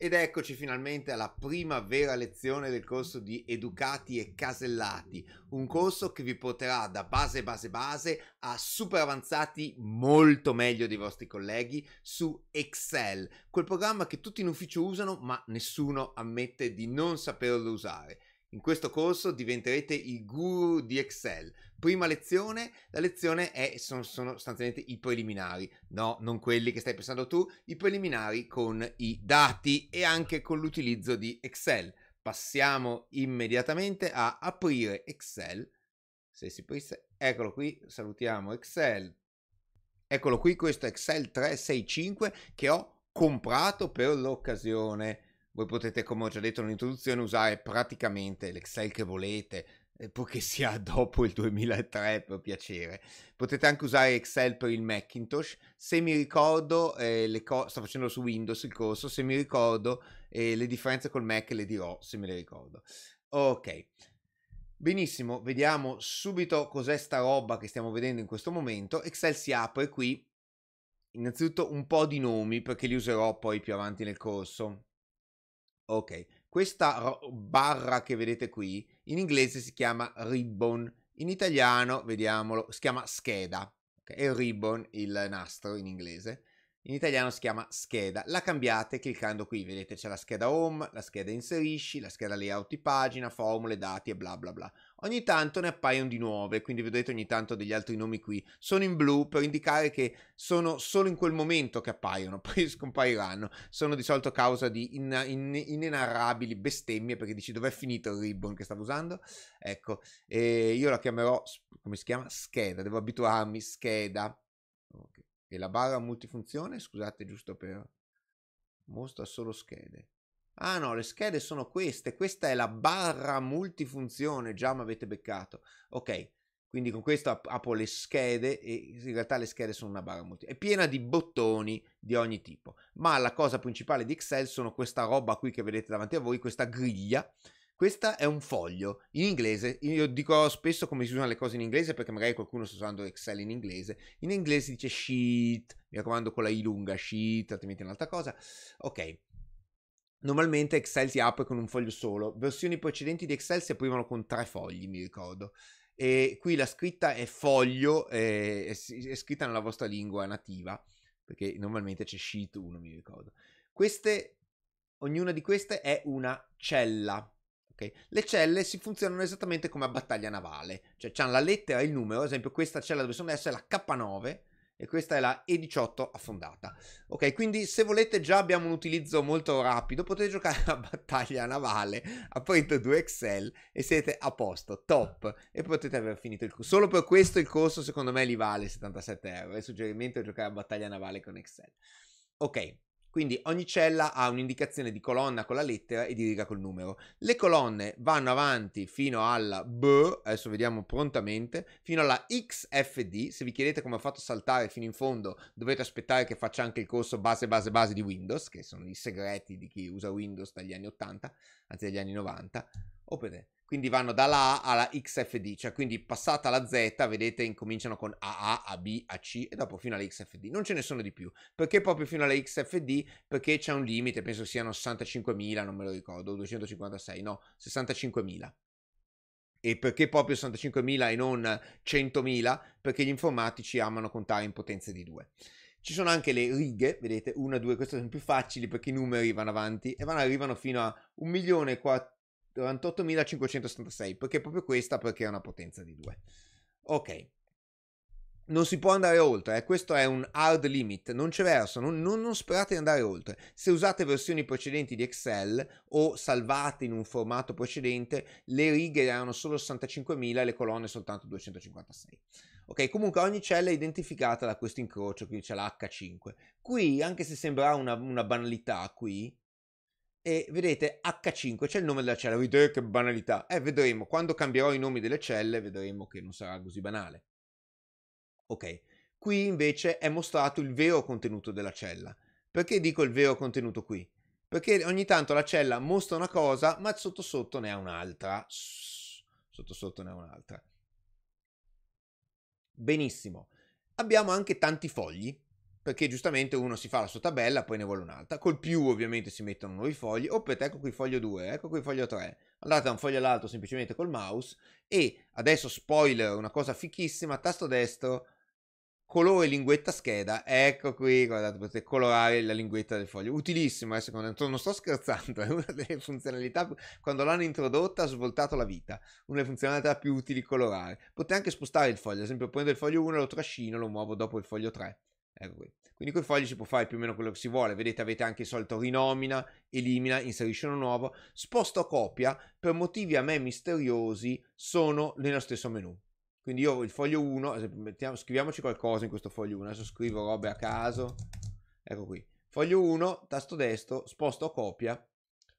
Ed eccoci finalmente alla prima vera lezione del corso di Educati e Casellati, un corso che vi porterà da base base base a super avanzati molto meglio dei vostri colleghi su Excel, quel programma che tutti in ufficio usano ma nessuno ammette di non saperlo usare. In questo corso diventerete i guru di Excel. Prima lezione, la lezione è, sono, sono, sostanzialmente i preliminari, no, non quelli che stai pensando tu, i preliminari con i dati e anche con l'utilizzo di Excel. Passiamo immediatamente a aprire Excel. Se si aprisse, eccolo qui, salutiamo Excel. Eccolo qui, questo Excel 365 che ho comprato per l'occasione voi potete, come ho già detto nell'introduzione, usare praticamente l'Excel che volete, eh, purché sia dopo il 2003 per piacere. Potete anche usare Excel per il Macintosh. Se mi ricordo, eh, co- sto facendo su Windows il corso, se mi ricordo eh, le differenze col Mac le dirò, se me le ricordo. Ok. Benissimo, vediamo subito cos'è sta roba che stiamo vedendo in questo momento. Excel si apre qui. Innanzitutto un po' di nomi perché li userò poi più avanti nel corso. Ok, questa barra che vedete qui in inglese si chiama ribbon, in italiano, vediamolo, si chiama scheda, okay? è ribbon il nastro in inglese, in italiano si chiama scheda, la cambiate cliccando qui, vedete c'è la scheda home, la scheda inserisci, la scheda layout di pagina, formule, dati e bla bla bla ogni tanto ne appaiono di nuove, quindi vedete ogni tanto degli altri nomi qui. Sono in blu per indicare che sono solo in quel momento che appaiono, poi scompariranno. Sono di solito causa di in, in, inenarrabili bestemmie perché dici dov'è finito il ribbon che stavo usando? Ecco, e io la chiamerò, come si chiama? Scheda, devo abituarmi, scheda. Okay. E la barra multifunzione, scusate giusto per... Mostra solo schede ah no, le schede sono queste, questa è la barra multifunzione, già mi avete beccato. Ok, quindi con questo ap- apro le schede e in realtà le schede sono una barra multifunzione, è piena di bottoni di ogni tipo, ma la cosa principale di Excel sono questa roba qui che vedete davanti a voi, questa griglia, questa è un foglio in inglese. Io dico spesso come si usano le cose in inglese perché magari qualcuno sta usando Excel in inglese. In inglese si dice sheet, mi raccomando con la I lunga, sheet, altrimenti è un'altra cosa. Ok, Normalmente Excel si apre con un foglio solo, versioni precedenti di Excel si aprivano con tre fogli, mi ricordo. E qui la scritta è foglio, è, è scritta nella vostra lingua nativa, perché normalmente c'è sheet 1, mi ricordo. Queste, ognuna di queste è una cella. Okay? Le celle si funzionano esattamente come a battaglia navale, cioè hanno la lettera e il numero, ad esempio questa cella dove sono adesso è la K9, e questa è la E18 affondata. Ok, quindi se volete già abbiamo un utilizzo molto rapido, potete giocare a battaglia navale a Point 2 Excel e siete a posto, top, e potete aver finito il corso. Solo per questo il corso secondo me li vale 77 euro, è suggerimento è giocare a battaglia navale con Excel. Ok, quindi ogni cella ha un'indicazione di colonna con la lettera e di riga col numero. Le colonne vanno avanti fino alla B, adesso vediamo prontamente, fino alla XFD. Se vi chiedete come ho fatto a saltare fino in fondo, dovete aspettare che faccia anche il corso base base base di Windows, che sono i segreti di chi usa Windows dagli anni 80, anzi dagli anni 90. Oppure quindi vanno dalla A alla XFD, cioè quindi passata la Z, vedete, incominciano con AA, AB, AC e dopo fino alla XFD. Non ce ne sono di più, perché proprio fino alla XFD? Perché c'è un limite, penso siano 65.000, non me lo ricordo, 256, no, 65.000. E perché proprio 65.000 e non 100.000? Perché gli informatici amano contare in potenze di 2. Ci sono anche le righe, vedete, 1, 2, queste sono più facili perché i numeri vanno avanti e vanno, arrivano fino a 1.400.000 98.576 perché proprio questa perché è una potenza di 2 ok non si può andare oltre, eh? questo è un hard limit, non c'è verso, non, non, non, sperate di andare oltre. Se usate versioni precedenti di Excel o salvate in un formato precedente, le righe erano solo 65.000 e le colonne soltanto 256. Ok, comunque ogni cella è identificata da questo incrocio, quindi c'è l'H5. Qui, anche se sembra una, una banalità qui, e vedete H5 c'è il nome della cella, vedete eh, che banalità. Eh, vedremo, quando cambierò i nomi delle celle vedremo che non sarà così banale. Ok, qui invece è mostrato il vero contenuto della cella. Perché dico il vero contenuto qui? Perché ogni tanto la cella mostra una cosa, ma sotto sotto ne ha un'altra. Sotto sotto ne ha un'altra. Benissimo. Abbiamo anche tanti fogli, perché giustamente uno si fa la sua tabella, poi ne vuole un'altra. Col più ovviamente si mettono nuovi fogli, oppure ecco qui foglio 2, ecco qui foglio 3. Andate da un foglio all'altro semplicemente col mouse e adesso spoiler, una cosa fichissima, tasto destro, colore linguetta scheda, ecco qui, guardate, potete colorare la linguetta del foglio. Utilissimo, eh, secondo me, non sto scherzando, è una delle funzionalità, quando l'hanno introdotta ha svoltato la vita, una delle funzionalità più utili colorare. Potete anche spostare il foglio, ad esempio prendo il foglio 1, lo trascino, lo muovo dopo il foglio 3 Ecco qui. Quindi con i fogli si può fare più o meno quello che si vuole. Vedete, avete anche il solito rinomina, elimina, inserisce uno nuovo. Sposto copia, per motivi a me misteriosi, sono nello stesso menu. Quindi io il foglio 1, mettiamo, scriviamoci qualcosa in questo foglio 1. Adesso scrivo robe a caso. Ecco qui. Foglio 1, tasto destro, sposto copia.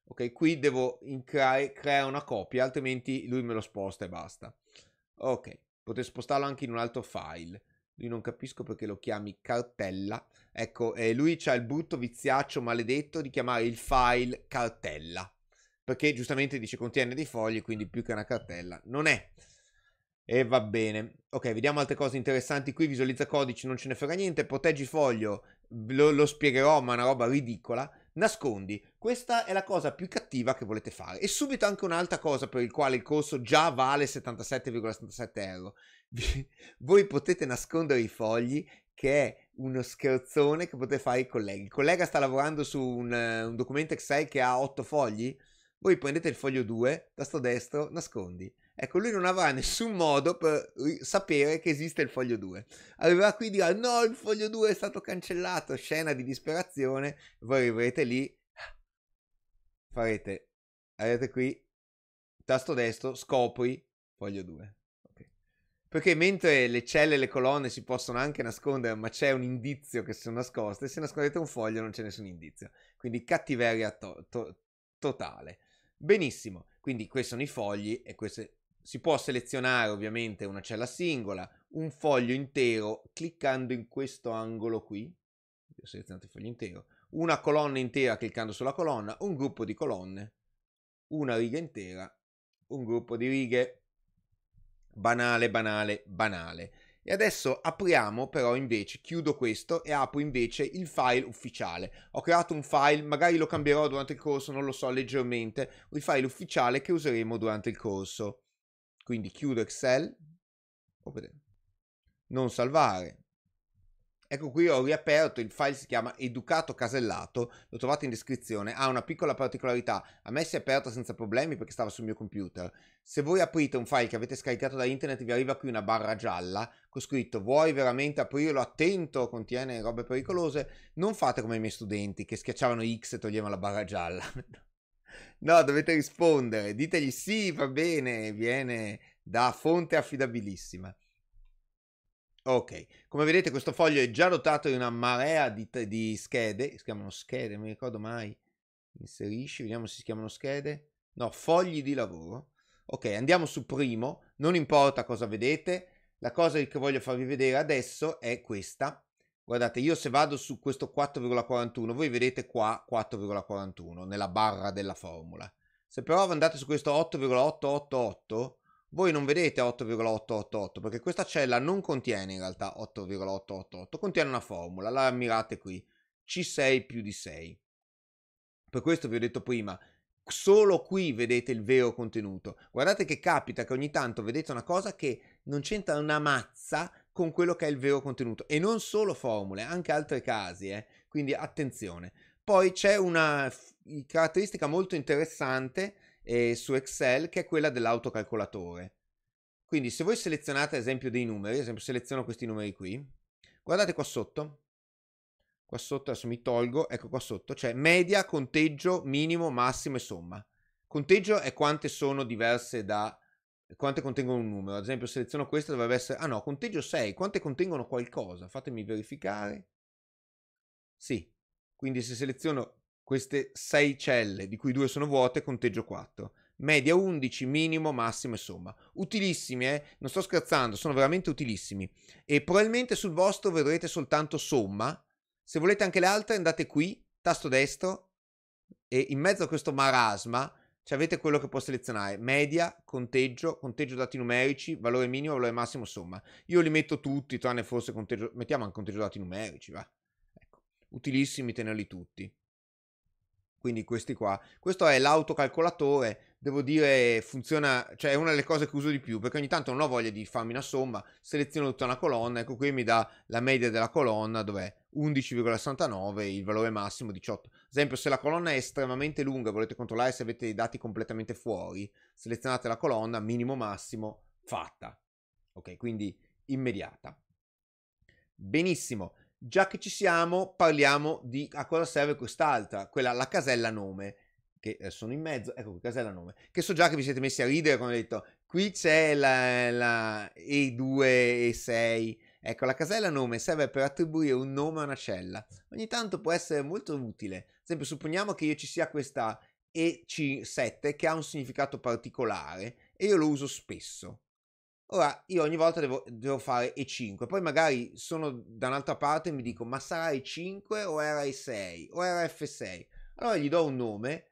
Ok, qui devo creare, creare una copia, altrimenti lui me lo sposta e basta. Ok, potete spostarlo anche in un altro file. Lui non capisco perché lo chiami cartella. Ecco, eh, lui c'ha il brutto viziaccio maledetto di chiamare il file cartella. Perché giustamente dice contiene dei fogli, quindi più che una cartella. Non è. E va bene. Ok, vediamo altre cose interessanti qui. Visualizza codici, non ce ne frega niente. Proteggi foglio, lo, lo spiegherò, ma è una roba ridicola nascondi. Questa è la cosa più cattiva che volete fare. E subito anche un'altra cosa per il quale il corso già vale 77,77 euro. Voi potete nascondere i fogli che è uno scherzone che potete fare i colleghi. Il collega sta lavorando su un, eh, un documento Excel che ha 8 fogli. Voi prendete il foglio 2, tasto destro, nascondi. Ecco, lui non avrà nessun modo per eh, sapere che esiste il foglio 2. Arriverà qui e dirà no, il foglio 2 è stato cancellato, scena di disperazione, voi arriverete lì, farete, arrivate qui, tasto destro, scopri, foglio 2. Okay. Perché mentre le celle e le colonne si possono anche nascondere, ma c'è un indizio che sono nascoste, se nascondete un foglio non c'è nessun indizio. Quindi cattiveria to- to- totale. Benissimo, quindi questi sono i fogli e queste si può selezionare ovviamente una cella singola, un foglio intero, cliccando in questo angolo qui, ho selezionato il foglio intero, una colonna intera cliccando sulla colonna, un gruppo di colonne, una riga intera, un gruppo di righe, banale, banale, banale. E adesso apriamo però invece, chiudo questo e apro invece il file ufficiale. Ho creato un file, magari lo cambierò durante il corso, non lo so, leggermente, il file ufficiale che useremo durante il corso. Quindi chiudo Excel, non salvare. Ecco qui ho riaperto, il file si chiama Educato Casellato, lo trovate in descrizione, ha una piccola particolarità, a me si è aperta senza problemi perché stava sul mio computer. Se voi aprite un file che avete scaricato da internet vi arriva qui una barra gialla con scritto vuoi veramente aprirlo, attento, contiene robe pericolose, non fate come i miei studenti che schiacciavano X e toglievano la barra gialla. No, dovete rispondere. Ditegli sì, va bene, viene da fonte affidabilissima. Ok, come vedete questo foglio è già dotato di una marea di, di schede, si chiamano schede, non mi ricordo mai, inserisci, vediamo se si chiamano schede, no, fogli di lavoro. Ok, andiamo su primo, non importa cosa vedete, la cosa che voglio farvi vedere adesso è questa, Guardate, io se vado su questo 4,41, voi vedete qua 4,41 nella barra della formula. Se però andate su questo 8,888, voi non vedete 8,888 perché questa cella non contiene in realtà 8,888, contiene una formula, la ammirate qui, C6 più di 6. Per questo vi ho detto prima, solo qui vedete il vero contenuto. Guardate che capita che ogni tanto vedete una cosa che non c'entra una mazza con quello che è il vero contenuto. E non solo formule, anche altri casi, eh? quindi attenzione. Poi c'è una caratteristica molto interessante eh, su Excel che è quella dell'autocalcolatore. Quindi se voi selezionate ad esempio dei numeri, ad esempio seleziono questi numeri qui, guardate qua sotto, qua sotto adesso mi tolgo, ecco qua sotto, cioè media, conteggio, minimo, massimo e somma. Conteggio è quante sono diverse da quante contengono un numero, ad esempio seleziono questa dovrebbe essere, ah no, conteggio 6, quante contengono qualcosa, fatemi verificare, sì, quindi se seleziono queste 6 celle, di cui 2 sono vuote, conteggio 4, media 11, minimo, massimo e somma, utilissimi, eh? non sto scherzando, sono veramente utilissimi, e probabilmente sul vostro vedrete soltanto somma, se volete anche le altre andate qui, tasto destro, e in mezzo a questo marasma cioè avete quello che può selezionare, media, conteggio, conteggio dati numerici, valore minimo, valore massimo, somma. Io li metto tutti, tranne forse conteggio, mettiamo anche conteggio dati numerici, va. Ecco. Utilissimi tenerli tutti. Quindi questi qua. Questo è l'autocalcolatore devo dire funziona, cioè è una delle cose che uso di più perché ogni tanto non ho voglia di farmi una somma, seleziono tutta una colonna, ecco qui mi dà la media della colonna dov'è 11,69, il valore massimo 18. Ad esempio se la colonna è estremamente lunga, volete controllare se avete i dati completamente fuori, selezionate la colonna, minimo massimo, fatta. Ok, quindi immediata. Benissimo, già che ci siamo parliamo di a cosa serve quest'altra, quella la casella nome che eh, sono in mezzo, ecco qui casella nome, che so già che vi siete messi a ridere quando ho detto qui c'è la, la E2 e 6, ecco la casella nome serve per attribuire un nome a una cella, ogni tanto può essere molto utile, ad esempio supponiamo che io ci sia questa E7 che ha un significato particolare e io lo uso spesso, Ora io ogni volta devo, devo, fare E5, poi magari sono da un'altra parte e mi dico ma sarà E5 o era E6 o era F6? Allora gli do un nome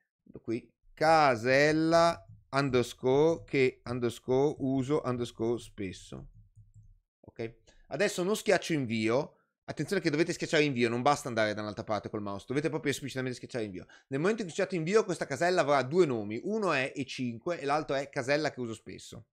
qui, casella underscore che underscore uso underscore spesso. Ok? Adesso non schiaccio invio. Attenzione che dovete schiacciare invio, non basta andare da un'altra parte col mouse, dovete proprio esplicitamente schiacciare invio. Nel momento in cui schiacciate invio questa casella avrà due nomi, uno è E5 e l'altro è casella che uso spesso.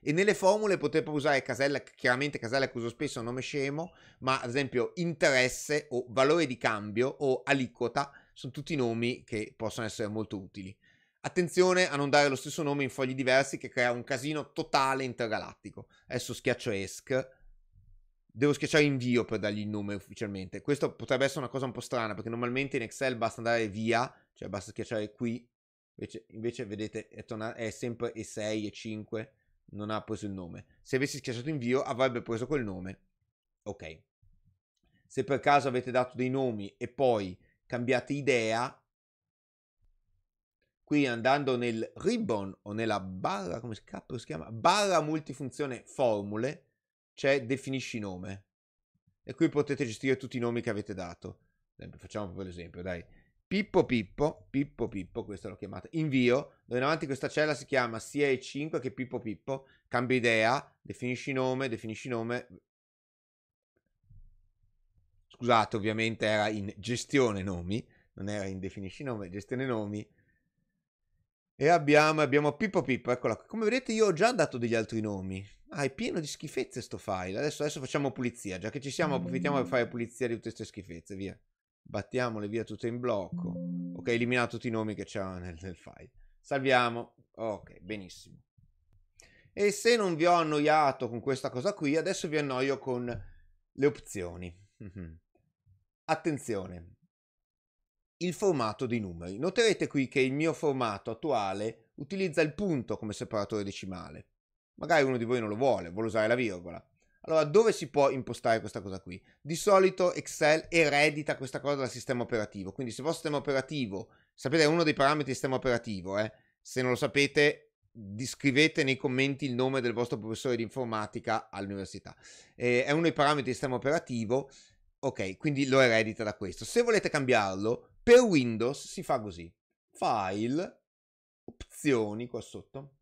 E nelle formule potete usare casella, chiaramente casella che uso spesso è nome scemo, ma ad esempio interesse o valore di cambio o aliquota sono tutti nomi che possono essere molto utili. Attenzione a non dare lo stesso nome in fogli diversi che crea un casino totale intergalattico. Adesso schiaccio ESC. Devo schiacciare invio per dargli il nome ufficialmente. Questo potrebbe essere una cosa un po' strana perché normalmente in Excel basta andare via, cioè basta schiacciare qui. Invece, invece vedete è, tornato, è sempre E6 e 5 non ha preso il nome. Se avessi schiacciato invio avrebbe preso quel nome. Ok. Se per caso avete dato dei nomi e poi cambiate idea. Qui andando nel ribbon o nella barra, come cazzo si chiama? Barra multifunzione formule, c'è definisci nome. E qui potete gestire tutti i nomi che avete dato. Facciamo proprio l'esempio, dai. Pippo Pippo, Pippo Pippo, questo l'ho chiamata, invio, dove in avanti questa cella si chiama sia E5 che Pippo Pippo, cambia idea, definisci nome, definisci nome, scusate, ovviamente era in gestione nomi, non era in definisci nome, gestione nomi. E abbiamo, abbiamo Pippo Pippo, eccola qui. Come vedete io ho già dato degli altri nomi. Ah, è pieno di schifezze sto file. Adesso, adesso facciamo pulizia. Già che ci siamo, approfittiamo per fare pulizia di tutte queste schifezze, via. Battiamole via tutte in blocco. Ok, eliminato tutti i nomi che c'erano nel, nel file. Salviamo. Ok, benissimo. E se non vi ho annoiato con questa cosa qui, adesso vi annoio con le opzioni. Mm -hmm. Attenzione! Il formato dei numeri. Noterete qui che il mio formato attuale utilizza il punto come separatore decimale. Magari uno di voi non lo vuole, vuole usare la virgola. Allora, dove si può impostare questa cosa qui? Di solito Excel eredita questa cosa dal sistema operativo, quindi se il vostro sistema operativo, sapete, è uno dei parametri del sistema operativo, eh? se non lo sapete, scrivete nei commenti il nome del vostro professore di informatica all'università. Eh, è uno dei parametri del sistema operativo Ok, quindi lo eredita da questo. Se volete cambiarlo, per Windows si fa così. File, opzioni qua sotto.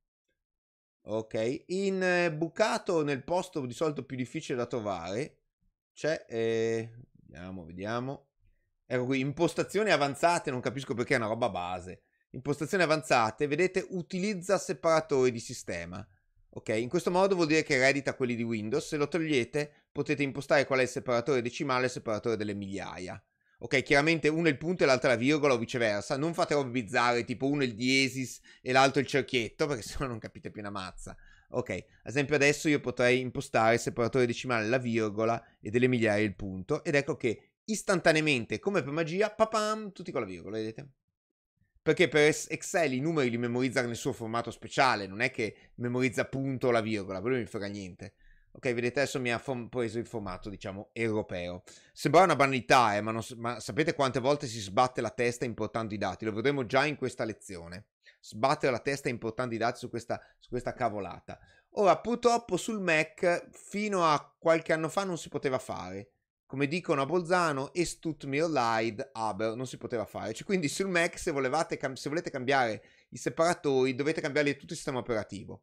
Ok, in bucato nel posto di solito più difficile da trovare c'è, eh, vediamo, vediamo. Ecco qui, impostazioni avanzate, non capisco perché è una roba base. Impostazioni avanzate, vedete, utilizza separatori di sistema. Ok, in questo modo vuol dire che eredita quelli di Windows, se lo togliete potete impostare qual è il separatore decimale e il separatore delle migliaia. Ok, chiaramente uno è il punto e l'altro la virgola o viceversa, non fate robe bizzarre tipo uno è il diesis e l'altro il cerchietto perché sennò non capite più una mazza. Ok, ad esempio adesso io potrei impostare il separatore decimale la virgola e delle migliaia il punto ed ecco che istantaneamente come per magia papam tutti con la virgola, vedete? Perché per Excel i numeri li memorizza nel suo formato speciale, non è che memorizza punto o la virgola, quello non mi frega niente. Ok, vedete adesso mi ha form- preso il formato, diciamo, europeo. Sembra una banalità, eh, ma, non, ma, sapete quante volte si sbatte la testa importando i dati? Lo vedremo già in questa lezione. Sbattere la testa importando i dati su questa, su questa cavolata. Ora, purtroppo sul Mac fino a qualche anno fa non si poteva fare come dicono a Bolzano, es tut mir leid, aber non si poteva fare. Cioè, quindi sul Mac, se, volevate, se, volete cambiare i separatori, dovete cambiare tutto il sistema operativo.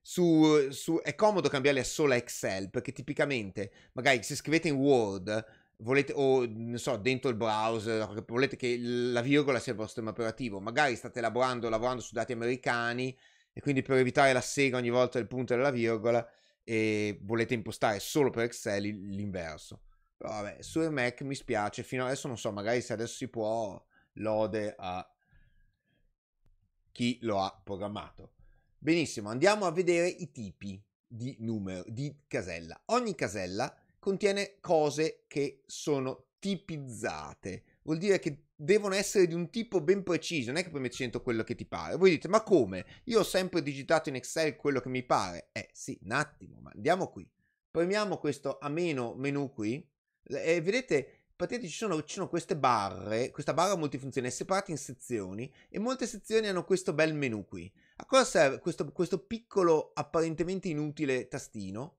Su, su, è comodo cambiarli a sola Excel, perché tipicamente, magari se scrivete in Word, volete, o non so, dentro il browser, volete che la virgola sia il vostro sistema operativo, magari state lavorando, lavorando su dati americani, e quindi per evitare la sega ogni volta del punto e della virgola, e eh, volete impostare solo per Excel l'inverso. Vabbè, su Mac mi spiace, fino adesso non so, magari se adesso si può, lode a chi lo ha programmato. Benissimo, andiamo a vedere i tipi di numero, di casella. Ogni casella contiene cose che sono tipizzate. Vuol dire che devono essere di un tipo ben preciso, non è che poi metti dentro quello che ti pare. Voi dite, ma come? Io ho sempre digitato in Excel quello che mi pare. Eh sì, un attimo, ma andiamo qui. Premiamo questo ameno menu qui e vedete, praticamente ci sono, ci sono queste barre, questa barra multifunzione è separata in sezioni e molte sezioni hanno questo bel menu qui. A cosa serve questo, questo piccolo, apparentemente inutile tastino?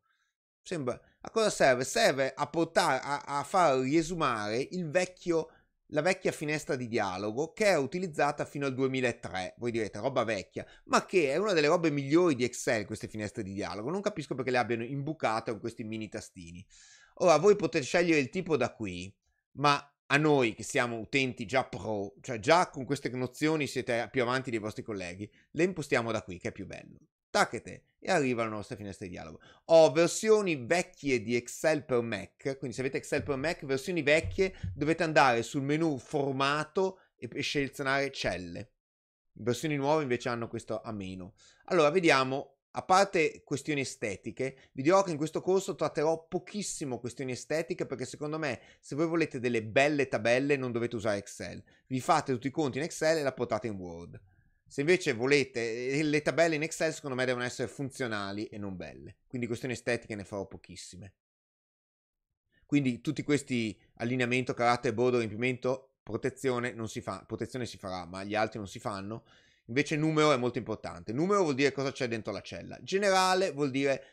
Sembra, a cosa serve? Serve a portare, a, a far riesumare vecchio, la vecchia finestra di dialogo che era utilizzata fino al 2003. Voi direte, roba vecchia, ma che è una delle robe migliori di Excel queste finestre di dialogo. Non capisco perché le abbiano imbucate con questi mini tastini. Ora oh, voi potete scegliere il tipo da qui, ma a noi che siamo utenti già pro, cioè già con queste nozioni siete più avanti dei vostri colleghi, le impostiamo da qui che è più bello. Tacchete e arriva la nostra finestra di dialogo. Ho versioni vecchie di Excel per Mac, quindi se avete Excel per Mac, versioni vecchie, dovete andare sul menu formato e selezionare celle. Versioni nuove invece hanno questo a meno. Allora vediamo a parte questioni estetiche, vi dirò che in questo corso tratterò pochissimo questioni estetiche perché secondo me se voi volete delle belle tabelle non dovete usare Excel. Vi fate tutti i conti in Excel e la portate in Word. Se invece volete, eh, le tabelle in Excel secondo me devono essere funzionali e non belle. Quindi questioni estetiche ne farò pochissime. Quindi tutti questi allineamento, carattere, bordo, riempimento, protezione non si fa, protezione si farà, ma gli altri non si fanno. Invece numero è molto importante. Numero vuol dire cosa c'è dentro la cella. Generale vuol dire,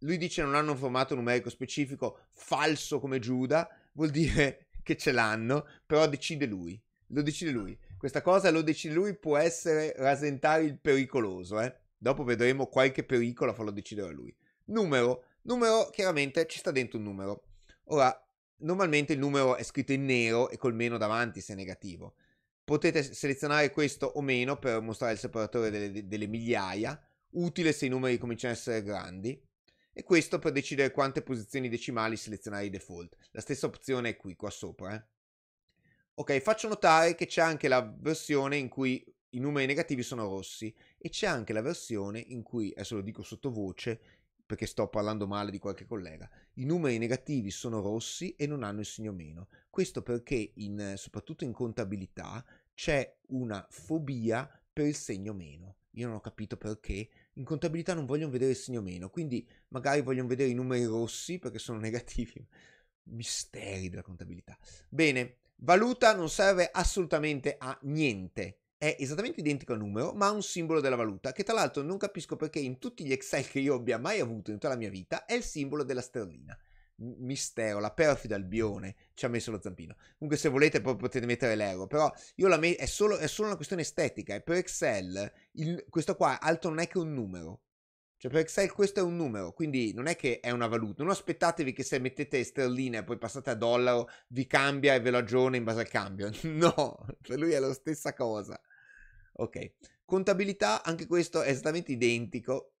lui dice non hanno un formato numerico specifico, falso come Giuda, vuol dire che ce l'hanno, però decide lui. Lo decide lui. Questa cosa lo decide lui può essere rasentare il pericoloso, eh? Dopo vedremo qualche pericolo a farlo decidere lui. Numero. Numero, chiaramente, ci sta dentro un numero. Ora, normalmente il numero è scritto in nero e col meno davanti se è negativo. Potete selezionare questo o meno per mostrare il separatore delle, delle migliaia, utile se i numeri cominciano a essere grandi, e questo per decidere quante posizioni decimali selezionare di default. La stessa opzione è qui, qua sopra. Eh. Ok, faccio notare che c'è anche la versione in cui i numeri negativi sono rossi e c'è anche la versione in cui, adesso lo dico sottovoce perché sto parlando male di qualche collega, i numeri negativi sono rossi e non hanno il segno meno. Questo perché in, soprattutto in contabilità c'è una fobia per il segno meno. Io non ho capito perché. In contabilità non vogliono vedere il segno meno, quindi magari vogliono vedere i numeri rossi perché sono negativi. Misteri della contabilità. Bene, valuta non serve assolutamente a niente. È esattamente identico al numero, ma ha un simbolo della valuta, che tra l'altro non capisco perché in tutti gli Excel che io abbia mai avuto in tutta la mia vita, è il simbolo della sterlina mistero, la perfida Albione ci ha messo lo zampino. Comunque se volete poi potete mettere l'euro, però io la me- è, solo, è solo una questione estetica e per Excel il, questo qua altro non è che un numero. Cioè per Excel questo è un numero, quindi non è che è una valuta. Non aspettatevi che se mettete sterline e poi passate a dollaro vi cambia e ve lo aggiorna in base al cambio. No, per lui è la stessa cosa. Ok, contabilità, anche questo è esattamente identico.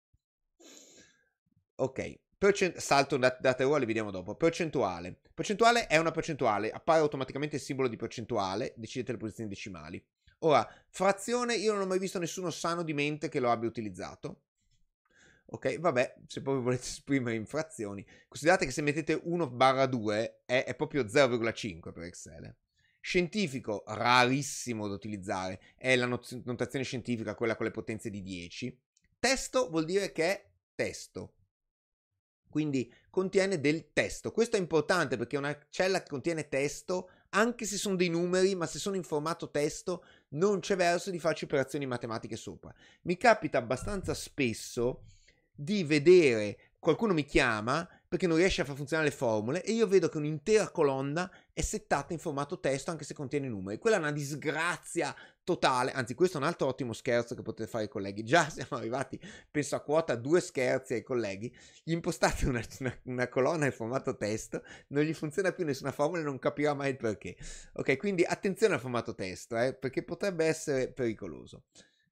Ok, Percent- salto dat- date ora, vediamo dopo. Percentuale. Percentuale è una percentuale, appare automaticamente il simbolo di percentuale, decidete le posizioni decimali. Ora, frazione, io non ho mai visto nessuno sano di mente che lo abbia utilizzato. Ok, vabbè, se proprio volete esprimere in frazioni, considerate che se mettete 1 barra 2 è, è proprio 0,5 per Excel. Scientifico, rarissimo da utilizzare, è la not- notazione scientifica, quella con le potenze di 10. Testo vuol dire che è testo quindi contiene del testo. Questo è importante perché una cella che contiene testo, anche se sono dei numeri, ma se sono in formato testo, non c'è verso di farci operazioni matematiche sopra. Mi capita abbastanza spesso di vedere qualcuno mi chiama perché non riesce a far funzionare le formule e io vedo che un'intera colonna è settata in formato testo anche se contiene numeri. Quella è una disgrazia totale, anzi questo è un altro ottimo scherzo che potete fare ai colleghi. Già siamo arrivati, penso a quota due scherzi ai colleghi, gli impostate una, una, una colonna in formato testo, non gli funziona più nessuna formula e non capirà mai il perché. Ok, quindi attenzione al formato testo, eh, perché potrebbe essere pericoloso.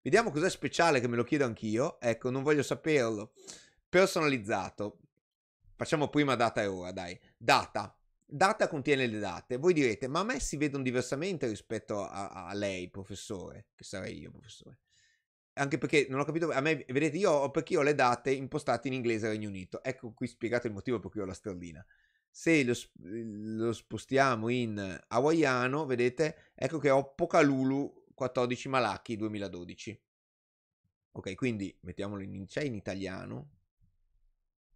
Vediamo cos'è speciale che me lo chiedo anch'io, ecco non voglio saperlo. Personalizzato, Facciamo prima data e ora, dai. Data. Data contiene le date. Voi direte, ma a me si vedono diversamente rispetto a, a lei, professore, che sarei io, professore. Anche perché non ho capito, a me, vedete, io ho perché ho le date impostate in inglese e Regno Unito. Ecco qui spiegato il motivo per cui ho la sterlina se lo, lo, spostiamo in hawaiano, vedete, ecco che ho Pocalulu 14 Malachi 2012. Ok, quindi mettiamolo in, c'è in italiano,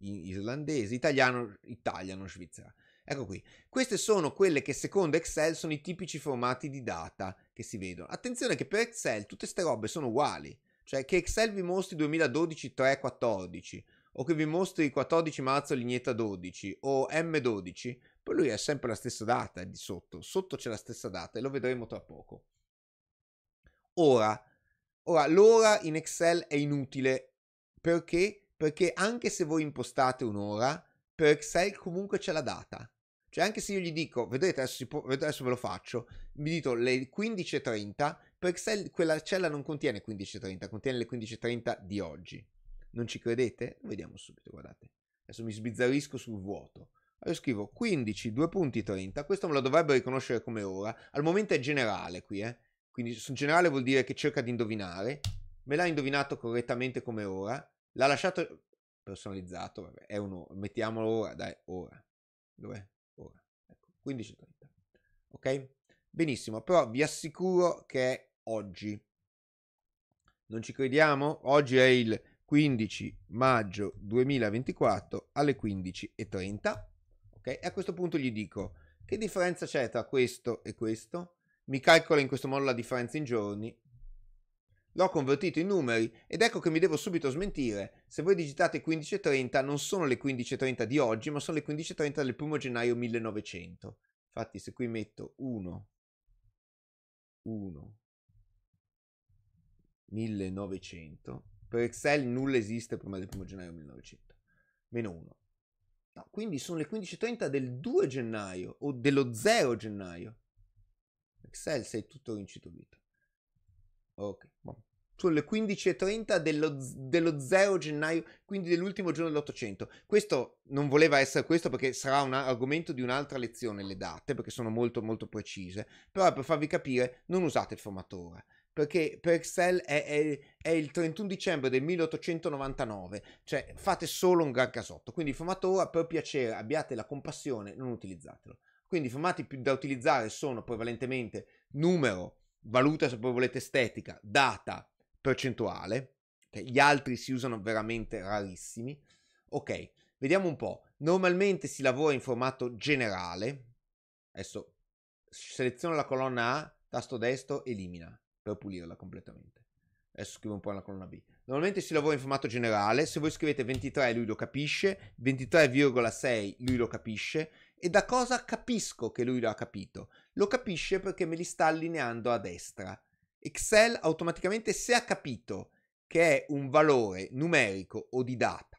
islandese, italiano, italiano, svizzera. Ecco qui. Queste sono quelle che secondo Excel sono i tipici formati di data che si vedono. Attenzione che per Excel tutte queste robe sono uguali. Cioè che Excel vi mostri 2012 314 o che vi mostri 14 marzo lignetta 12 o M12, per lui è sempre la stessa data di sotto. Sotto c'è la stessa data e lo vedremo tra poco. Ora, ora l'ora in Excel è inutile perché perché anche se voi impostate un'ora, per Excel comunque c'è la data. Cioè anche se io gli dico, vedete adesso, può, adesso ve lo faccio, mi dico le 15.30, per Excel quella cella non contiene 15.30, contiene le 15.30 di oggi. Non ci credete? Vediamo subito, guardate. Adesso mi sbizzarrisco sul vuoto. Allora scrivo 15, 2.30, questo me lo dovrebbe riconoscere come ora, al momento è generale qui, eh? quindi generale vuol dire che cerca di indovinare, me l'ha indovinato correttamente come ora, L'ha lasciato personalizzato, vabbè, è uno, mettiamolo ora, dai, ora. Dov'è? Ora. Ecco, 15.30. Ok? Benissimo, però vi assicuro che è oggi. Non ci crediamo? Oggi è il 15 maggio 2024 alle 15.30. Ok? E a questo punto gli dico che differenza c'è tra questo e questo? Mi calcola in questo modo la differenza in giorni L'ho convertito in numeri ed ecco che mi devo subito smentire. Se voi digitate 15.30 non sono le 15.30 di oggi, ma sono le 15.30 del 1 gennaio 1900. Infatti se qui metto 1, 1, 1900, per Excel nulla esiste prima del 1 gennaio 1900, meno 1. No, quindi sono le 15.30 del 2 gennaio o dello 0 gennaio. Excel sei tutto rincitubito. Ok, boh. Sulle 15.30 dello, dello 0 gennaio, quindi dell'ultimo giorno dell'Ottocento. Questo non voleva essere questo perché sarà un argomento di un'altra lezione, le date, perché sono molto molto precise. Però per farvi capire, non usate il formatore perché per Excel è, è, è, il 31 dicembre del 1899, cioè fate solo un gran casotto. Quindi il formatore, per piacere, abbiate la compassione, non utilizzatelo. Quindi i formati da utilizzare sono prevalentemente numero, valuta se poi volete estetica, data, percentuale, okay? gli altri si usano veramente rarissimi. Ok, vediamo un po'. Normalmente si lavora in formato generale. Adesso seleziono la colonna A, tasto destro, elimina per pulirla completamente. Adesso scrivo un po' la colonna B. Normalmente si lavora in formato generale, se voi scrivete 23 lui lo capisce, 23,6 lui lo capisce e da cosa capisco che lui lo ha capito? lo capisce perché me li sta allineando a destra. Excel automaticamente se ha capito che è un valore numerico o di data,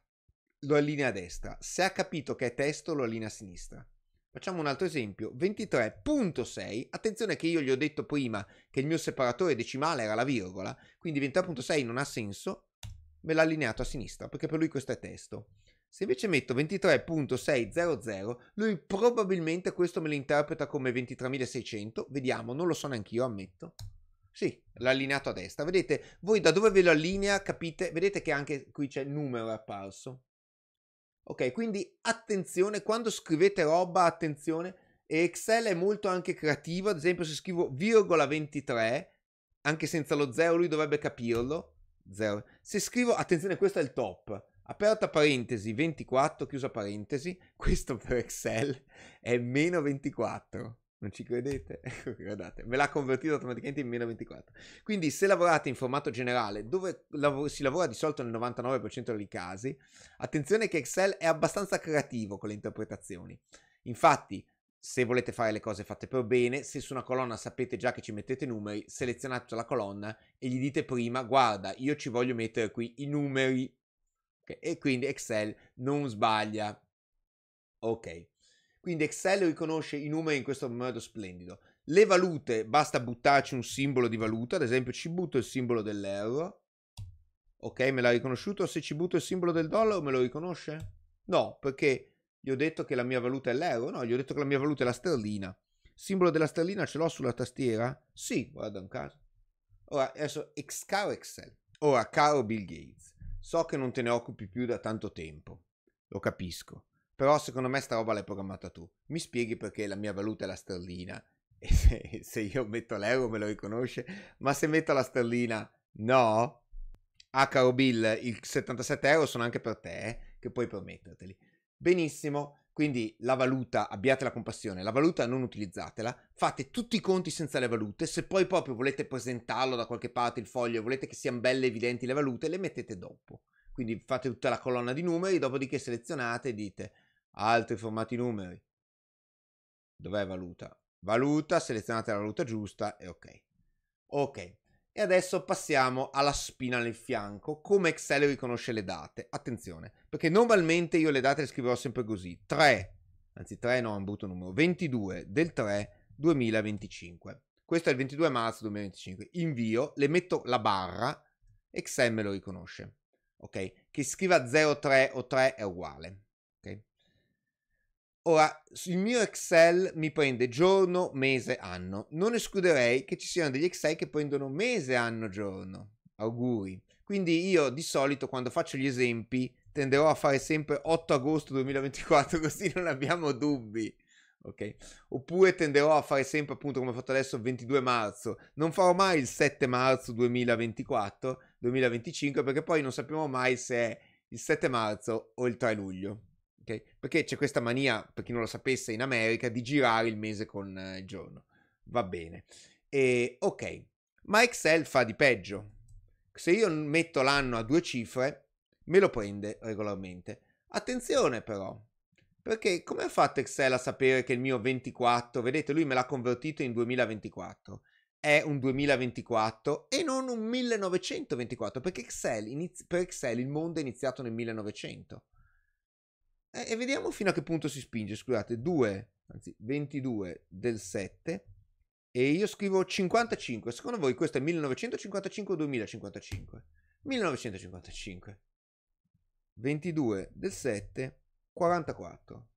lo allinea a destra. Se ha capito che è testo, lo allinea a sinistra. Facciamo un altro esempio, 23.6, attenzione che io gli ho detto prima che il mio separatore decimale era la virgola, quindi 23.6 non ha senso, me l'ha allineato a sinistra perché per lui questo è testo. Se invece metto 23.600, lui probabilmente questo me lo interpreta come 23.600. Vediamo, non lo so neanche io, ammetto. Sì, l'ha allineato a destra. Vedete, voi da dove ve lo allinea capite, vedete che anche qui c'è numero apparso. Ok, quindi attenzione, quando scrivete roba, attenzione. E Excel è molto anche creativo, ad esempio se scrivo virgola 23, anche senza lo 0 lui dovrebbe capirlo. Zero. Se scrivo, attenzione, questo è il top aperta parentesi 24, chiusa parentesi, questo per Excel è meno 24. Non ci credete? Guardate, me l'ha convertito automaticamente in meno 24. Quindi se lavorate in formato generale, dove lav- si lavora di solito nel 99% dei casi, attenzione che Excel è abbastanza creativo con le interpretazioni. Infatti, se volete fare le cose fatte per bene, se su una colonna sapete già che ci mettete numeri, selezionate la colonna e gli dite prima, guarda, io ci voglio mettere qui i numeri e quindi Excel non sbaglia. Ok. Quindi Excel riconosce i numeri in questo modo splendido. Le valute, basta buttarci un simbolo di valuta, ad esempio ci butto il simbolo dell'euro. Ok, me l'ha riconosciuto. Se ci butto il simbolo del dollaro me lo riconosce? No, perché gli ho detto che la mia valuta è l'euro. No, gli ho detto che la mia valuta è la sterlina. Il simbolo della sterlina ce l'ho sulla tastiera? Sì, guarda un caso. Ora, adesso, ex caro Excel. Ora, caro Bill Gates. So che non te ne occupi più da tanto tempo. Lo capisco. Però secondo me sta roba l'hai programmata tu. Mi spieghi perché la mia valuta è la sterlina. E se, se io metto l'euro me lo riconosce. Ma se metto la sterlina, no. Ah, caro Bill, i 77 euro sono anche per te, eh, che puoi permetterteli. Benissimo. Quindi la valuta, abbiate la compassione, la valuta non utilizzatela, fate tutti i conti senza le valute, se poi proprio volete presentarlo da qualche parte il foglio e volete che siano belle evidenti le valute, le mettete dopo. Quindi fate tutta la colonna di numeri, dopodiché selezionate e dite altri formati numeri. Dov'è valuta? Valuta, selezionate la valuta giusta e ok. Ok, e adesso passiamo alla spina nel fianco, come Excel riconosce le date. Attenzione, perché normalmente io le date le scriverò sempre così. 3, anzi 3 no, è un brutto numero, 22 del 3 2025. Questo è il 22 marzo 2025. Invio, le metto la barra, Excel me lo riconosce. Ok? Che scriva 03 o 3 è uguale. Ora, il mio Excel mi prende giorno, mese, anno. Non escluderei che ci siano degli Excel che prendono mese, anno, giorno. Auguri. Quindi io di solito quando faccio gli esempi tenderò a fare sempre 8 agosto 2024 così non abbiamo dubbi. Ok? Oppure tenderò a fare sempre appunto come ho fatto adesso 22 marzo. Non farò mai il 7 marzo 2024, 2025 perché poi non sappiamo mai se è il 7 marzo o il 3 luglio. Okay? Perché c'è questa mania, per chi non lo sapesse, in America di girare il mese con eh, il giorno. Va bene. E, ok, ma Excel fa di peggio. Se io metto l'anno a due cifre, me lo prende regolarmente. Attenzione però, perché come ha fatto Excel a sapere che il mio 24, vedete, lui me l'ha convertito in 2024, è un 2024 e non un 1924, perché Excel, per Excel il mondo è iniziato nel 1900 e vediamo fino a che punto si spinge. Scusate, 2, anzi 22 del 7. E io scrivo 55. Secondo voi questo è 1955 o 2055? 1955. 22 del 7, 44.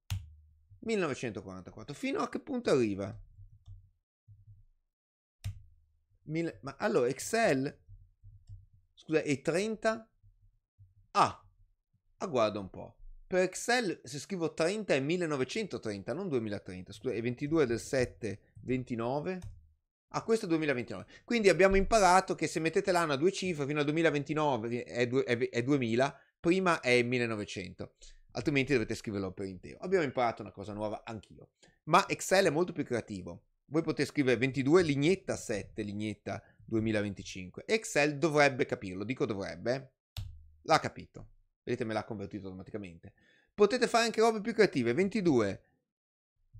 1944. Fino a che punto arriva? Mil Ma allora, Excel, scusa, è 30? Ah, ah, guarda un po'. Per Excel, se scrivo 30 è 1930, non 2030, scusa, è 22 del 7, 29. Ah, questo è 2029. Quindi abbiamo imparato che se mettete l'anno a due cifre fino al 2029 eh, è, due, è, è 2000, prima è 1900, altrimenti dovete scriverlo per intero. Abbiamo imparato una cosa nuova anch'io. Ma Excel è molto più creativo. Voi potete scrivere 22 lignetta 7 lignetta 2025. Excel dovrebbe capirlo, dico dovrebbe. L'ha capito. Vedete, me l'ha convertito automaticamente. Potete fare anche robe più creative. 22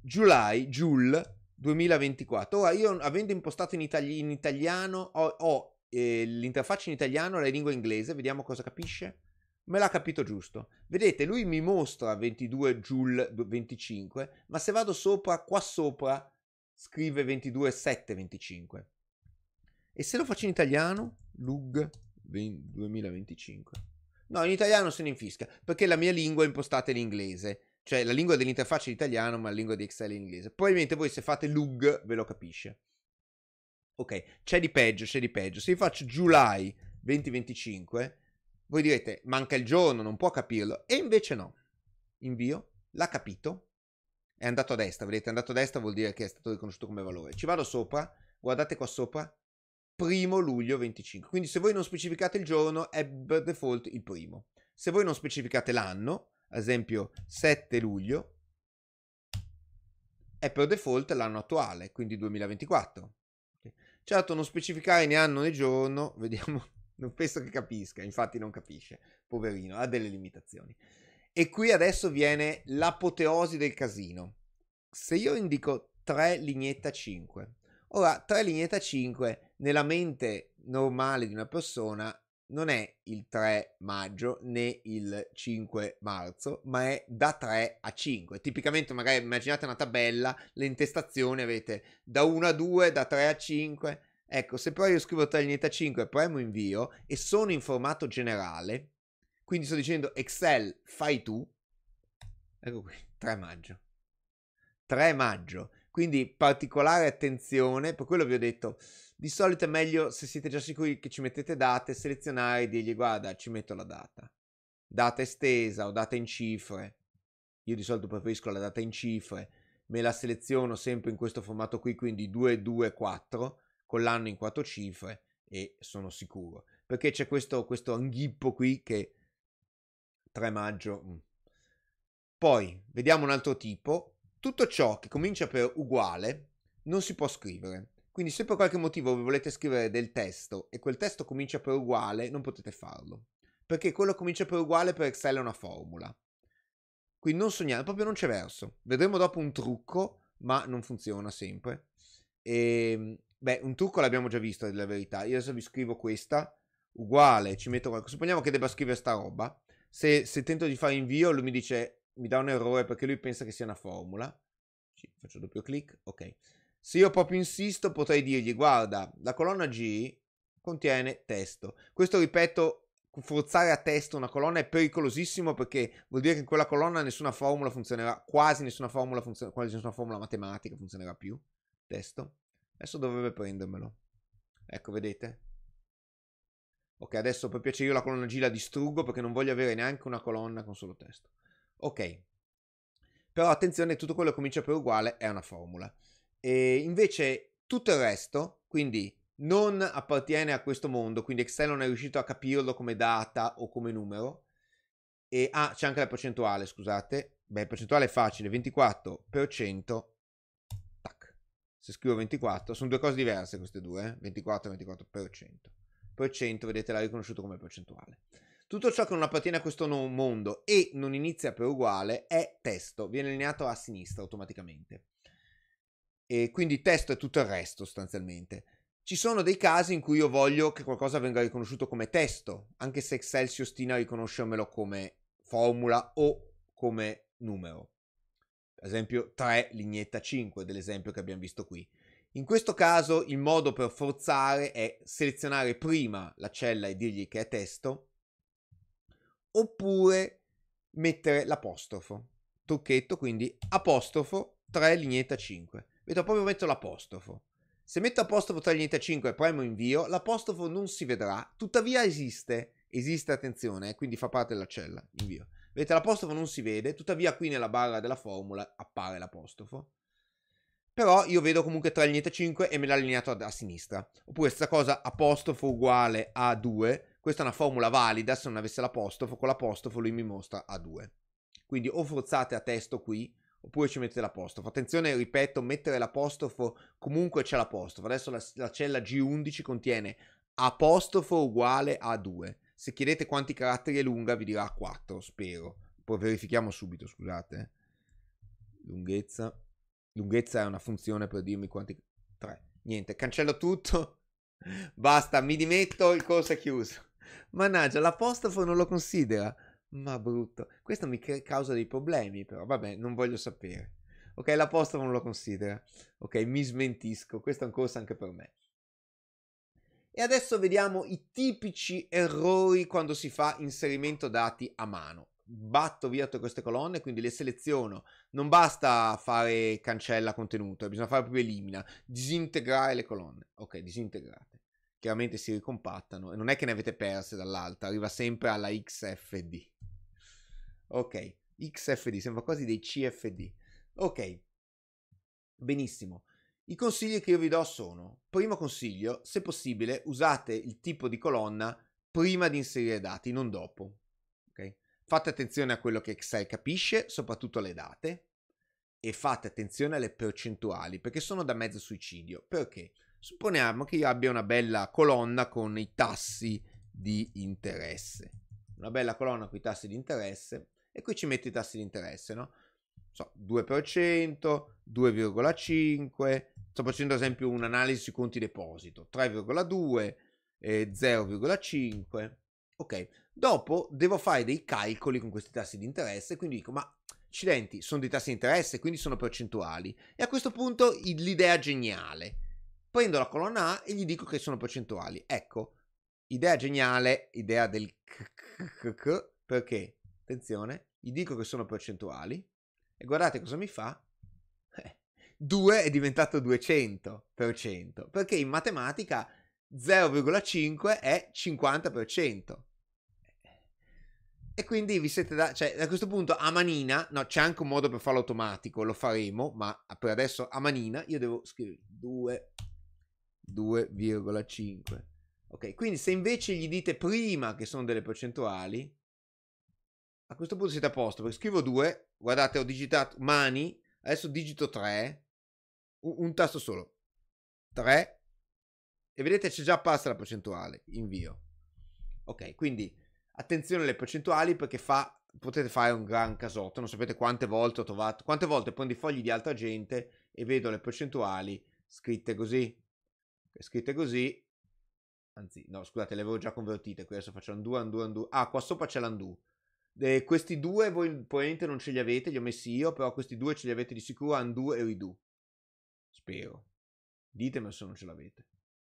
July, Jul 2024. Ora, io avendo impostato in, itali- in italiano, ho, ho eh, l'interfaccia in italiano la lingua inglese. Vediamo cosa capisce. Me l'ha capito giusto. Vedete, lui mi mostra 22 Jul 25, ma se vado sopra, qua sopra, scrive 22 7 25. E se lo faccio in italiano? Lug 20, 2025. No, in italiano se ne infisca, perché la mia lingua è impostata in inglese. Cioè, la lingua dell'interfaccia è italiano, ma la lingua di Excel è in inglese. Probabilmente voi se fate lug ve lo capisce. Ok, c'è di peggio, c'è di peggio. Se vi faccio July 2025, voi direte, manca il giorno, non può capirlo. E invece no. Invio, l'ha capito, è andato a destra. Vedete, è andato a destra vuol dire che è stato riconosciuto come valore. Ci vado sopra, guardate qua sopra, primo luglio 25. Quindi se voi non specificate il giorno è per default il primo. Se voi non specificate l'anno, ad esempio 7 luglio, è per default l'anno attuale, quindi 2024. Okay. Certo, non specificare né anno né giorno, vediamo, non penso che capisca, infatti non capisce, poverino, ha delle limitazioni. E qui adesso viene l'apoteosi del casino. Se io indico 3 lignetta 5, Ora, tre linee da 5 nella mente normale di una persona non è il 3 maggio né il 5 marzo, ma è da 3 a 5. Tipicamente, magari immaginate una tabella, le intestazioni avete da 1 a 2, da 3 a 5. Ecco, se però io scrivo tre linee da 5, premo invio e sono in formato generale, quindi sto dicendo Excel fai tu, ecco qui, 3 maggio. 3 maggio. Quindi particolare attenzione, per quello vi ho detto, di solito è meglio se siete già sicuri che ci mettete date, selezionare e dirgli guarda ci metto la data. Data estesa o data in cifre. Io di solito preferisco la data in cifre, me la seleziono sempre in questo formato qui, quindi 224 con l'anno in quattro cifre e sono sicuro. Perché c'è questo, questo anghippo qui che 3 maggio. Mm. Poi vediamo un altro tipo tutto ciò che comincia per uguale non si può scrivere. Quindi se per qualche motivo vi volete scrivere del testo e quel testo comincia per uguale, non potete farlo. Perché quello che comincia per uguale per Excel è una formula. Quindi non sognare, proprio non c'è verso. Vedremo dopo un trucco, ma non funziona sempre. E, ehm, beh, un trucco l'abbiamo già visto, è la verità. Io adesso vi scrivo questa, uguale, ci metto qualcosa. Supponiamo che debba scrivere sta roba. Se, se, tento di fare invio, lui mi dice mi dà un errore perché lui pensa che sia una formula. Sì, faccio doppio clic, ok. Se io proprio insisto potrei dirgli guarda la colonna G contiene testo. Questo ripeto forzare a testo una colonna è pericolosissimo perché vuol dire che in quella colonna nessuna formula funzionerà, quasi nessuna formula funzionerà, quasi nessuna formula matematica funzionerà più. Testo. Adesso dovrebbe prendermelo. Ecco, vedete? Ok, adesso per piacere io la colonna G la distruggo perché non voglio avere neanche una colonna con solo testo. Ok. Però attenzione, tutto quello che comincia per uguale è una formula. E invece tutto il resto, quindi non appartiene a questo mondo, quindi Excel non è riuscito a capirlo come data o come numero. E, ah, c'è anche la percentuale, scusate. Beh, percentuale è facile, 24%. Tac. Se scrivo 24, sono due cose diverse queste due, eh? 24 e 24%. Per cento, vedete, l'ha riconosciuto come percentuale. Tutto ciò che non appartiene a questo mondo e non inizia per uguale è testo, viene allineato a sinistra automaticamente. E quindi testo è tutto il resto sostanzialmente. Ci sono dei casi in cui io voglio che qualcosa venga riconosciuto come testo, anche se Excel si ostina a riconoscermelo come formula o come numero. Ad esempio 3 lignetta 5 dell'esempio che abbiamo visto qui. In questo caso il modo per forzare è selezionare prima la cella e dirgli che è testo oppure mettere l'apostrofo. Trucchetto, quindi apostrofo 3 lineetta 5. Vedo proprio metto l'apostrofo. Se metto apostrofo 3 lineetta 5 e premo invio, l'apostrofo non si vedrà, tuttavia esiste. Esiste, attenzione, eh, quindi fa parte della cella, invio. Vedete, l'apostrofo non si vede, tuttavia qui nella barra della formula appare l'apostrofo. Però io vedo comunque 3 lineetta 5 e me l'ha allineato a, a sinistra. Oppure stessa cosa, apostrofo uguale a 2, questa è una formula valida se non avesse l'apostrofo, con l'apostrofo lui mi mostra A2. Quindi o forzate a testo qui, oppure ci mettete l'apostrofo. Attenzione, ripeto, mettere l'apostrofo, comunque c'è l'apostrofo. Adesso la, la cella G11 contiene apostrofo uguale A2. Se chiedete quanti caratteri è lunga, vi dirà 4, spero. Poi verifichiamo subito, scusate. Eh. Lunghezza. Lunghezza è una funzione per dirmi quanti... 3. Niente, cancello tutto. Basta, mi dimetto, il corso è chiuso. Mannaggia, l'apostrofo non lo considera. Ma brutto. Questo mi causa dei problemi, però vabbè, non voglio sapere. Ok, l'apostrofo non lo considera. Ok, mi smentisco. Questo è un corso anche per me. E adesso vediamo i tipici errori quando si fa inserimento dati a mano. Batto via tutte queste colonne, quindi le seleziono. Non basta fare cancella contenuto, bisogna fare proprio elimina, disintegrare le colonne. Ok, disintegrate chiaramente si ricompattano e non è che ne avete perse dall'alta, arriva sempre alla XFD. Ok, XFD, sembra quasi dei CFD. Ok, benissimo. I consigli che io vi do sono, primo consiglio, se possibile usate il tipo di colonna prima di inserire dati, non dopo. Okay? Fate attenzione a quello che Excel capisce, soprattutto alle date, e fate attenzione alle percentuali, perché sono da mezzo suicidio. Perché? supponiamo che io abbia una bella colonna con i tassi di interesse. Una bella colonna con i tassi di interesse e qui ci metto i tassi di interesse, no? So, 2%, 2,5%, sto facendo ad esempio un'analisi sui conti deposito, 3,2%, eh, 0,5%, ok? Dopo devo fare dei calcoli con questi tassi di interesse, quindi dico, ma accidenti, sono dei tassi di interesse, quindi sono percentuali. E a questo punto l'idea geniale prendo la colonna A e gli dico che sono percentuali. Ecco, idea geniale, idea del kkk, perché, attenzione, gli dico che sono percentuali e guardate cosa mi fa. 2 eh, è diventato 200%, perché in matematica 0,5 è 50%. E quindi vi siete da... cioè a questo punto a manina, no c'è anche un modo per farlo automatico, lo faremo, ma per adesso a manina io devo scrivere 2 2,5. Ok, quindi se invece gli dite prima che sono delle percentuali, a questo punto siete a posto, perché scrivo 2, guardate ho digitato mani, adesso digito 3, un, un tasto solo, 3, e vedete c'è già passa la percentuale, invio. Ok, quindi attenzione alle percentuali perché fa, potete fare un gran casotto, non sapete quante volte ho trovato, quante volte prendo i fogli di altra gente e vedo le percentuali scritte così scritte così, anzi, no, scusate, le avevo già convertite, qui adesso faccio undo, undo, undo. Ah, qua sopra c'è l'undo. Eh, questi due voi probabilmente non ce li avete, li ho messi io, però questi due ce li avete di sicuro, undo e redo. Spero. Ditemi se non ce l'avete.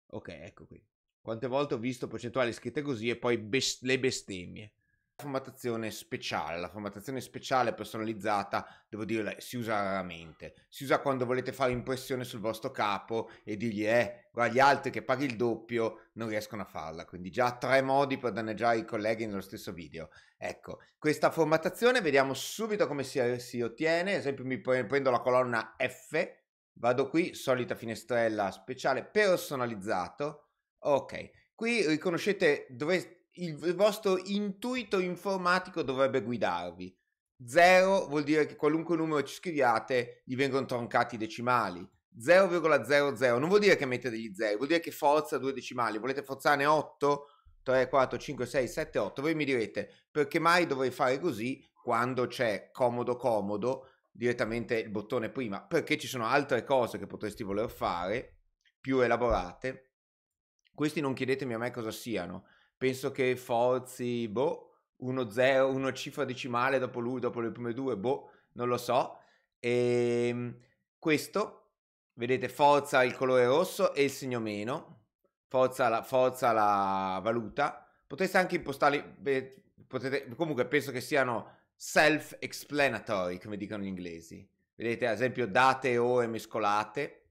Ok, ecco qui. Quante volte ho visto percentuali scritte così e poi best- le bestemmie formattazione speciale. La formattazione speciale personalizzata, devo dire, si usa raramente. Si usa quando volete fare impressione sul vostro capo e dirgli, eh, guarda gli altri che paghi il doppio non riescono a farla. Quindi già tre modi per danneggiare i colleghi nello stesso video. Ecco, questa formattazione vediamo subito come si, si ottiene. Ad esempio mi prendo la colonna F, vado qui, solita finestrella speciale, personalizzato. Ok, qui riconoscete dove il vostro intuito informatico dovrebbe guidarvi. 0 vuol dire che qualunque numero ci scriviate gli vengono troncati i decimali. 0,00 non vuol dire che mette degli 0, vuol dire che forza due decimali. Volete forzarne 8? 3, 4, 5, 6, 7, 8. Voi mi direte perché mai dovrei fare così quando c'è comodo comodo direttamente il bottone prima? Perché ci sono altre cose che potresti voler fare più elaborate. Questi non chiedetemi a me cosa siano penso che Forzi, boh, uno, zero, una cifra decimale dopo lui, dopo le prime due, boh, non lo so. E ehm, questo, vedete, forza il colore rosso e il segno meno, forza la, forza la valuta. Potreste anche impostare, potete, comunque penso che siano self-explanatory, come dicono gli inglesi. Vedete, ad esempio, date e ore mescolate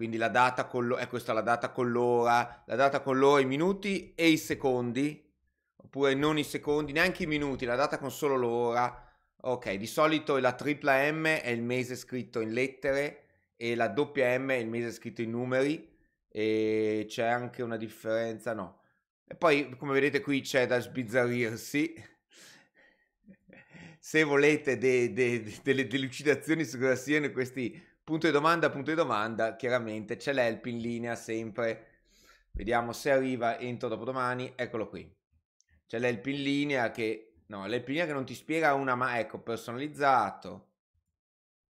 quindi la data con l'ora, è questa la data con l'ora, la data con l'ora, i minuti e i secondi, oppure non i secondi, neanche i minuti, la data con solo l'ora. Ok, di solito la tripla M è il mese scritto in lettere e la doppia M è il mese scritto in numeri e c'è anche una differenza, no. E poi, come vedete qui, c'è da sbizzarrirsi. Se volete de, de, de, delle delucidazioni su cosa siano questi punto di domanda, punto di domanda, chiaramente c'è l'help in linea sempre, vediamo se arriva entro dopodomani, eccolo qui, c'è l'help in linea che, no, l'help in linea che non ti spiega una, ma ecco, personalizzato,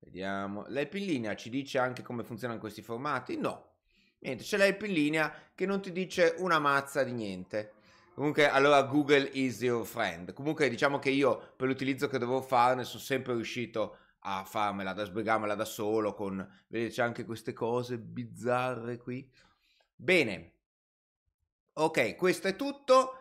vediamo, l'help in linea ci dice anche come funzionano questi formati? No, niente, c'è l'help in linea che non ti dice una mazza di niente. Comunque, allora Google is your friend. Comunque, diciamo che io per l'utilizzo che dovevo farne sono sempre riuscito a a farmela, da sbrigarmela da solo con... Vedete, c'è anche queste cose bizzarre qui. Bene. Ok, questo è tutto.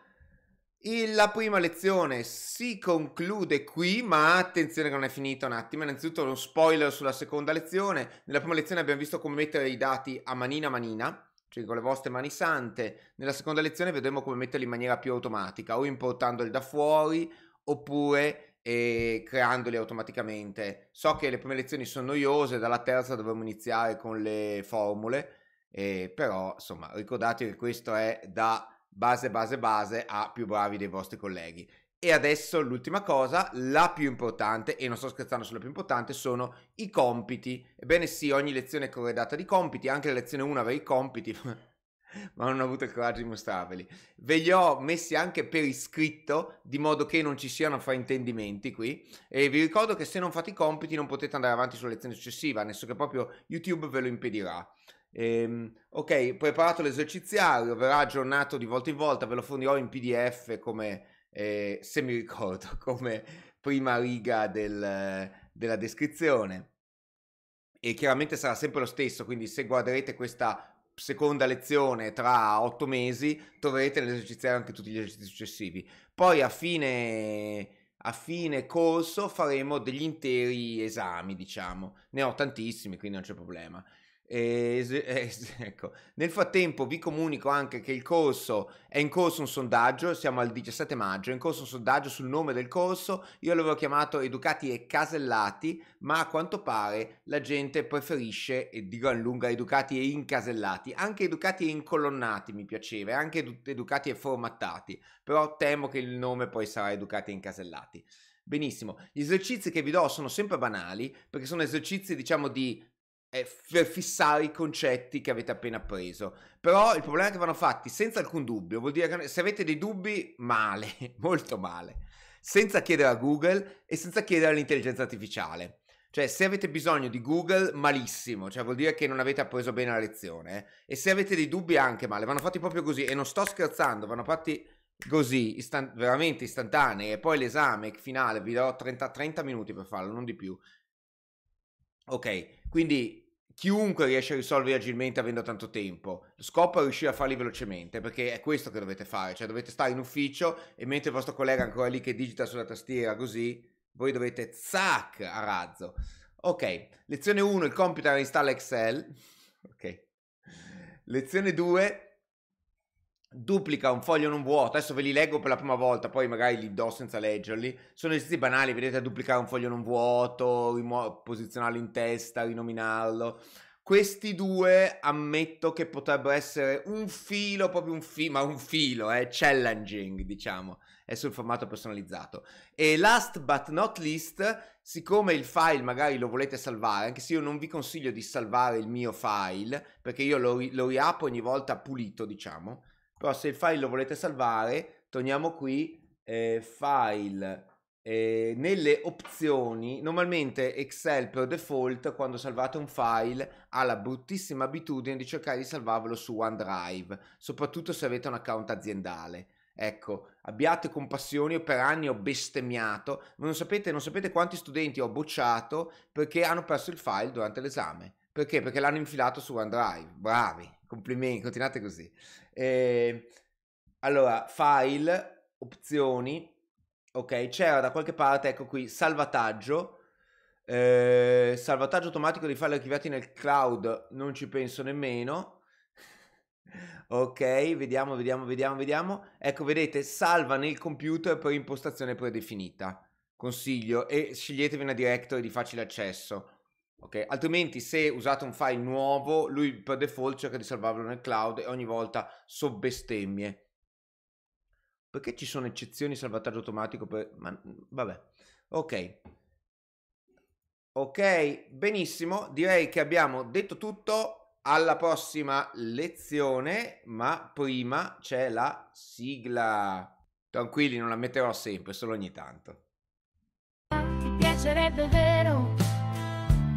la prima lezione si conclude qui, ma attenzione che non è finita un attimo. Innanzitutto uno spoiler sulla seconda lezione. Nella prima lezione abbiamo visto come mettere i dati a manina a manina, cioè con le vostre mani sante. Nella seconda lezione vedremo come metterli in maniera più automatica, o importandoli da fuori, oppure e creandoli automaticamente. So che le prime lezioni sono noiose, dalla terza dovremmo iniziare con le formule, eh, però insomma ricordate che questo è da base base base a più bravi dei vostri colleghi. E adesso l'ultima cosa, la più importante, e non sto scherzando sulla più importante, sono i compiti. Ebbene sì, ogni lezione è corredata di compiti, anche la lezione 1 aveva i compiti, ma non ho avuto il coraggio di mostrarveli. Ve li ho messi anche per iscritto, di modo che non ci siano fraintendimenti qui. E vi ricordo che se non fate i compiti non potete andare avanti sulla lezione successiva, nel senso che proprio YouTube ve lo impedirà. Ehm, ok, preparato l'eserciziario, verrà aggiornato di volta in volta, ve lo fornirò in PDF come, eh, se mi ricordo, come prima riga del, della descrizione. E chiaramente sarà sempre lo stesso, quindi se guarderete questa seconda lezione tra otto mesi troverete nell'esercizio anche tutti gli esercizi successivi. Poi a fine, a fine corso faremo degli interi esami, diciamo. Ne ho tantissimi, quindi non c'è problema. E, eh, ecco. Nel frattempo vi comunico anche che il corso è in corso un sondaggio, siamo al 17 maggio, è in corso un sondaggio sul nome del corso, io l'avevo chiamato Educati e Casellati, ma a quanto pare la gente preferisce, e dico in lunga, Educati e Incasellati, anche Educati e Incolonnati mi piaceva, anche Educati e Formattati, però temo che il nome poi sarà Educati e Incasellati. Benissimo, gli esercizi che vi do sono sempre banali perché sono esercizi diciamo di per fissare i concetti che avete appena preso. Però il problema è che vanno fatti senza alcun dubbio, vuol dire che se avete dei dubbi, male, molto male, senza chiedere a Google e senza chiedere all'intelligenza artificiale. Cioè, se avete bisogno di Google, malissimo, cioè vuol dire che non avete appreso bene la lezione. Eh? E se avete dei dubbi, anche male, vanno fatti proprio così, e non sto scherzando, vanno fatti così, istan- veramente istantanei, e poi l'esame finale, vi darò 30, 30 minuti per farlo, non di più. Ok, quindi chiunque riesce a risolvere agilmente avendo tanto tempo. Lo scopo è riuscire a farli velocemente, perché è questo che dovete fare, cioè dovete stare in ufficio e mentre il vostro collega è ancora lì che digita sulla tastiera così, voi dovete zac a razzo. Ok, lezione 1, il computer installa Excel. Ok. Lezione 2, duplica un foglio non vuoto, adesso ve li leggo per la prima volta, poi magari li do senza leggerli, sono esercizi banali, vedete duplicare un foglio non vuoto, rimu- posizionarlo in testa, rinominarlo. Questi due ammetto che potrebbero essere un filo, proprio un filo, ma un filo, eh, challenging, diciamo, è sul formato personalizzato. E last but not least, siccome il file magari lo volete salvare, anche se io non vi consiglio di salvare il mio file, perché io lo, lo riapro ogni volta pulito, diciamo, però se il file lo volete salvare, torniamo qui, eh, file, eh, nelle opzioni, normalmente Excel per default quando salvate un file ha la bruttissima abitudine di cercare di salvarvelo su OneDrive, soprattutto se avete un account aziendale. Ecco, abbiate compassione, io per anni ho bestemmiato, ma non sapete, non sapete quanti studenti ho bocciato perché hanno perso il file durante l'esame. Perché? Perché l'hanno infilato su OneDrive. Bravi! Complimenti, continuate così. Eh, allora, file, opzioni, ok, c'era da qualche parte, ecco qui, salvataggio. Eh, salvataggio automatico di file archiviati nel cloud, non ci penso nemmeno. ok, vediamo, vediamo, vediamo, vediamo. Ecco, vedete, salva nel computer per impostazione predefinita. Consiglio e sceglietevi una directory di facile accesso. Okay? Altrimenti se usate un file nuovo, lui per default cerca di salvarlo nel cloud e ogni volta sobbestemmie. Perché ci sono eccezioni salvataggio automatico? Per... Ma, vabbè, ok. Ok, benissimo, direi che abbiamo detto tutto. Alla prossima lezione, ma prima c'è la sigla. Tranquilli, non la metterò sempre, solo ogni tanto. Ti piacerebbe vero?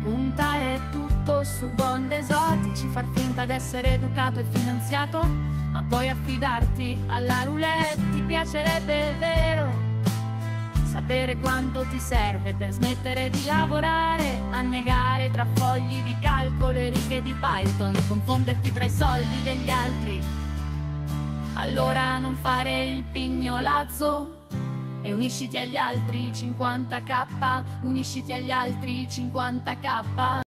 punta è tutto su bond esotici, far finta di essere educato e finanziato, ma poi affidarti alla roulette, ti piacerebbe vero? Sapere quanto ti serve per smettere di lavorare, annegare tra fogli di calcolo e righe di Python, confonderti tra i soldi degli altri. Allora non fare il pignolazzo e unisciti agli altri 50k, unisciti agli altri 50k.